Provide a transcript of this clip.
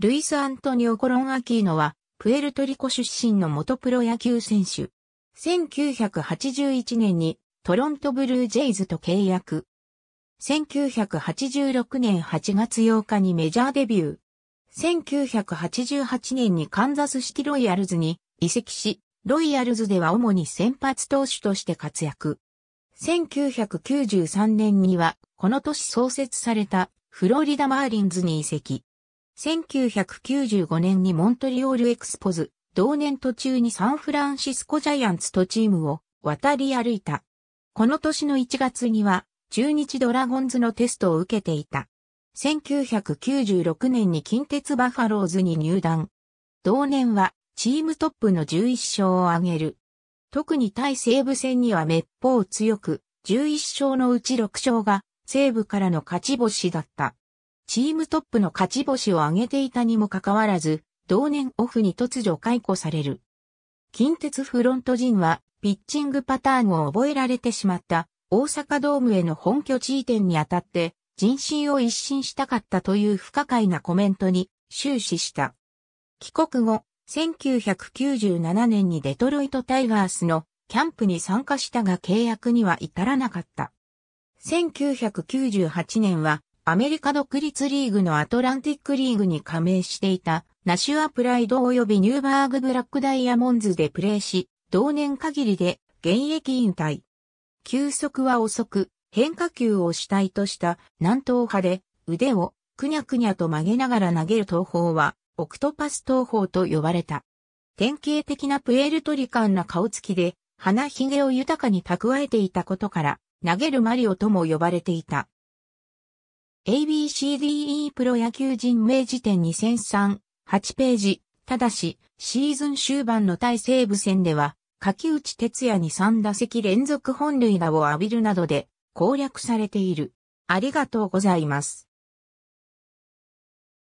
ルイス・アントニオ・コロン・アキーノは、プエルトリコ出身の元プロ野球選手。1981年にトロントブルージェイズと契約。1986年8月8日にメジャーデビュー。1988年にカンザスシティロイヤルズに移籍し、ロイヤルズでは主に先発投手として活躍。1993年には、この年創設されたフロリダマーリンズに移籍。1995年にモントリオールエクスポズ、同年途中にサンフランシスコジャイアンツとチームを渡り歩いた。この年の1月には中日ドラゴンズのテストを受けていた。1996年に近鉄バファローズに入団。同年はチームトップの11勝を挙げる。特に対西武戦には滅法強く、11勝のうち6勝が西武からの勝ち星だった。チームトップの勝ち星を挙げていたにもかかわらず、同年オフに突如解雇される。近鉄フロント陣は、ピッチングパターンを覚えられてしまった大阪ドームへの本拠地移転にあたって、人心を一新したかったという不可解なコメントに終始した。帰国後、1997年にデトロイトタイガースのキャンプに参加したが契約には至らなかった。1998年はアメリカ独立リーグのアトランティックリーグに加盟していたナシュアプライド及びニューバーグブラックダイヤモンズでプレーし、同年限りで現役引退。球速は遅く、変化球を主体とした南東派で腕をくにゃくにゃと曲げながら投げる投法はオクトパス投法と呼ばれた。典型的なプエルトリカンな顔つきで鼻ひげを豊かに蓄えていたことから投げるマリオとも呼ばれていた。ABCDE プロ野球人名辞典2003、8ページ。ただし、シーズン終盤の対西部戦では、柿内哲也に3打席連続本塁打を浴びるなどで攻略されている。ありがとうございます。